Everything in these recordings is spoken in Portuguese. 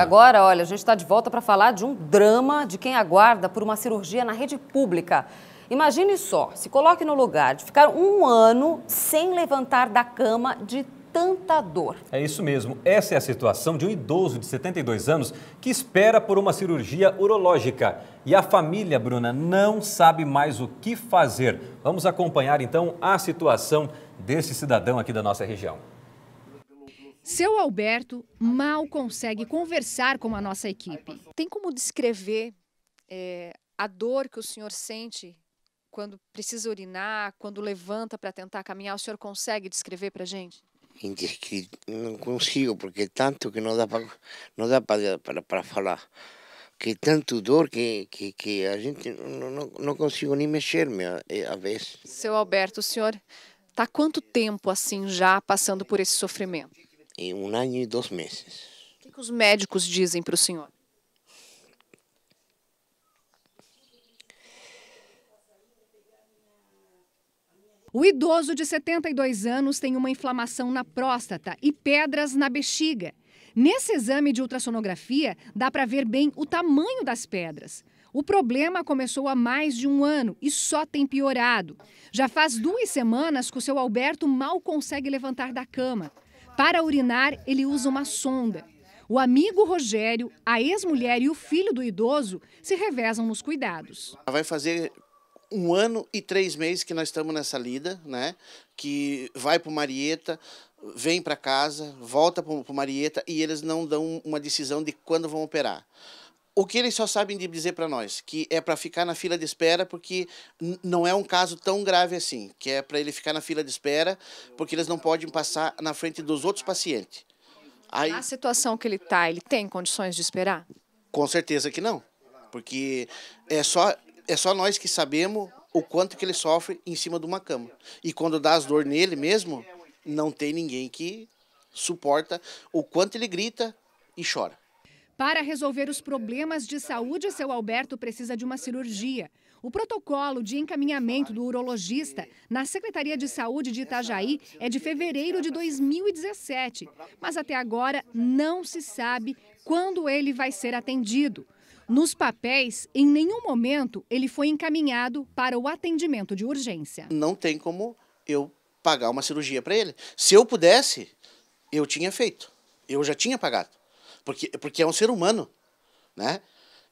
Agora, olha, a gente está de volta para falar de um drama de quem aguarda por uma cirurgia na rede pública. Imagine só, se coloque no lugar de ficar um ano sem levantar da cama de tanta dor. É isso mesmo. Essa é a situação de um idoso de 72 anos que espera por uma cirurgia urológica. E a família, Bruna, não sabe mais o que fazer. Vamos acompanhar então a situação desse cidadão aqui da nossa região. Seu Alberto mal consegue conversar com a nossa equipe. Tem como descrever é, a dor que o senhor sente quando precisa urinar, quando levanta para tentar caminhar? O senhor consegue descrever para gente? É não consigo, porque tanto que não dá para falar. Que tanto dor que, que, que a gente não, não, não consigo nem mexer é, a vez. Seu Alberto, o senhor está quanto tempo assim já passando por esse sofrimento? em um ano e dois meses. O que, que os médicos dizem para o senhor? O idoso de 72 anos tem uma inflamação na próstata e pedras na bexiga. Nesse exame de ultrassonografia, dá para ver bem o tamanho das pedras. O problema começou há mais de um ano e só tem piorado. Já faz duas semanas que o seu Alberto mal consegue levantar da cama. Para urinar, ele usa uma sonda. O amigo Rogério, a ex-mulher e o filho do idoso se revezam nos cuidados. Vai fazer um ano e três meses que nós estamos nessa lida, né? Que vai para Marieta, vem para casa, volta para Marieta e eles não dão uma decisão de quando vão operar. O que eles só sabem de dizer para nós, que é para ficar na fila de espera, porque não é um caso tão grave assim, que é para ele ficar na fila de espera, porque eles não podem passar na frente dos outros pacientes. Aí, a situação que ele está, ele tem condições de esperar? Com certeza que não, porque é só, é só nós que sabemos o quanto que ele sofre em cima de uma cama. E quando dá as dores nele mesmo, não tem ninguém que suporta o quanto ele grita e chora. Para resolver os problemas de saúde, seu Alberto precisa de uma cirurgia. O protocolo de encaminhamento do urologista na Secretaria de Saúde de Itajaí é de fevereiro de 2017, mas até agora não se sabe quando ele vai ser atendido. Nos papéis, em nenhum momento ele foi encaminhado para o atendimento de urgência. Não tem como eu pagar uma cirurgia para ele. Se eu pudesse, eu tinha feito. Eu já tinha pagado porque, porque é um ser humano, né?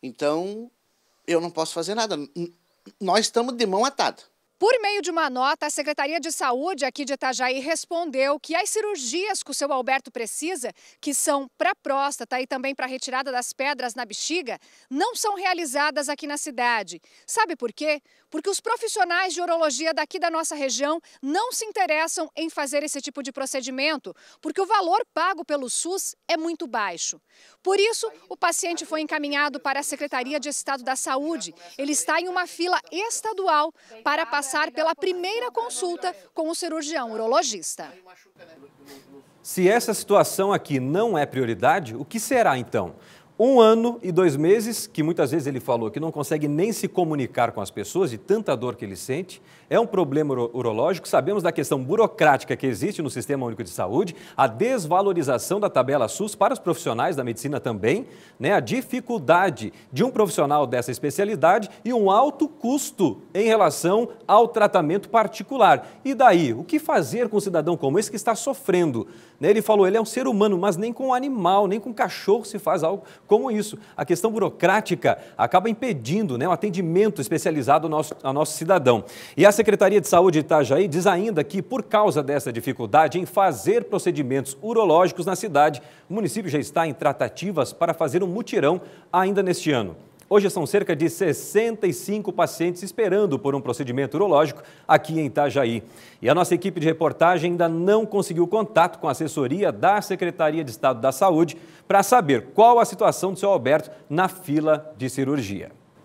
Então, eu não posso fazer nada. Nós estamos de mão atada. Por meio de uma nota, a Secretaria de Saúde aqui de Itajaí respondeu que as cirurgias que o seu Alberto precisa, que são para próstata e também para retirada das pedras na bexiga, não são realizadas aqui na cidade. Sabe por quê? Porque os profissionais de urologia daqui da nossa região não se interessam em fazer esse tipo de procedimento, porque o valor pago pelo SUS é muito baixo. Por isso, o paciente foi encaminhado para a Secretaria de Estado da Saúde. Ele está em uma fila estadual para passar passar pela primeira consulta com o cirurgião urologista. Se essa situação aqui não é prioridade, o que será então? um ano e dois meses, que muitas vezes ele falou que não consegue nem se comunicar com as pessoas e tanta dor que ele sente. É um problema urológico. Sabemos da questão burocrática que existe no Sistema Único de Saúde, a desvalorização da tabela SUS para os profissionais da medicina também, né? a dificuldade de um profissional dessa especialidade e um alto custo em relação ao tratamento particular. E daí, o que fazer com um cidadão como esse que está sofrendo? Né? Ele falou, ele é um ser humano, mas nem com um animal, nem com um cachorro se faz algo como isso, a questão burocrática acaba impedindo né, o atendimento especializado ao nosso, ao nosso cidadão. E a Secretaria de Saúde de Itajaí diz ainda que, por causa dessa dificuldade em fazer procedimentos urológicos na cidade, o município já está em tratativas para fazer um mutirão ainda neste ano. Hoje são cerca de 65 pacientes esperando por um procedimento urológico aqui em Itajaí. E a nossa equipe de reportagem ainda não conseguiu contato com a assessoria da Secretaria de Estado da Saúde para saber qual a situação do seu Alberto na fila de cirurgia.